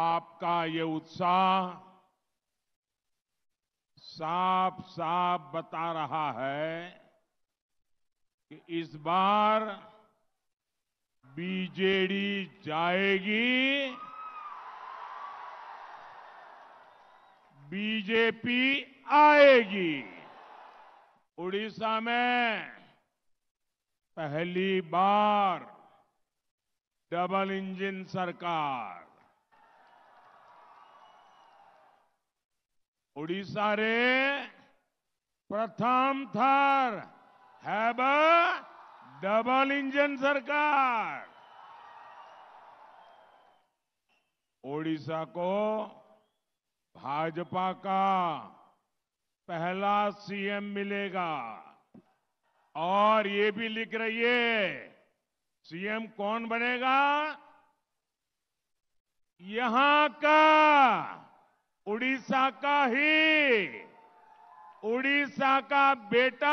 आपका ये उत्साह साफ साफ बता रहा है कि इस बार बीजेडी जाएगी बीजेपी आएगी उड़ीसा में पहली बार डबल इंजन सरकार उड़ीसा रे प्रथम थर है डबल इंजन सरकार ओडिशा को भाजपा का पहला सीएम मिलेगा और ये भी लिख रही है सीएम कौन बनेगा यहां का उड़ीसा का ही उड़ीसा का बेटा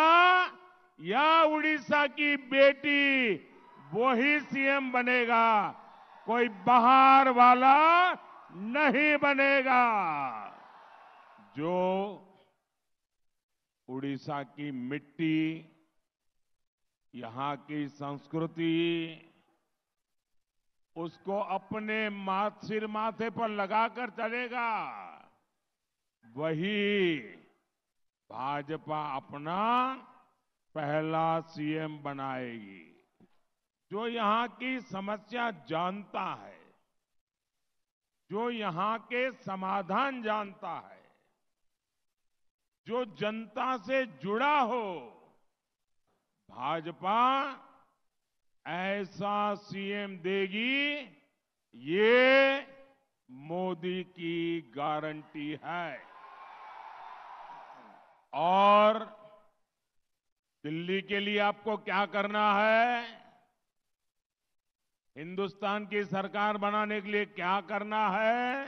या उड़ीसा की बेटी वही सीएम बनेगा कोई बाहर वाला नहीं बनेगा जो उड़ीसा की मिट्टी यहां की संस्कृति उसको अपने माथ सिर माथे पर लगाकर चलेगा वही भाजपा अपना पहला सीएम बनाएगी जो यहां की समस्या जानता है जो यहां के समाधान जानता है जो जनता से जुड़ा हो भाजपा ऐसा सीएम देगी ये मोदी की गारंटी है और दिल्ली के लिए आपको क्या करना है हिंदुस्तान की सरकार बनाने के लिए क्या करना है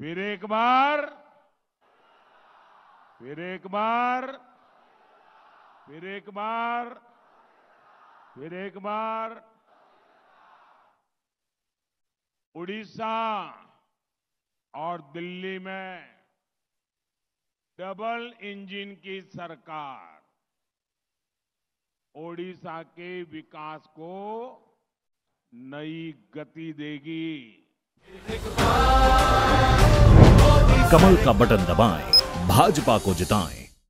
फिर एक बार फिर एक बार फिर एक बार फिर एक बार उड़ीसा और दिल्ली में डबल इंजन की सरकार ओडिशा के विकास को नई गति देगी कमल का बटन दबाएं भाजपा को जिताएं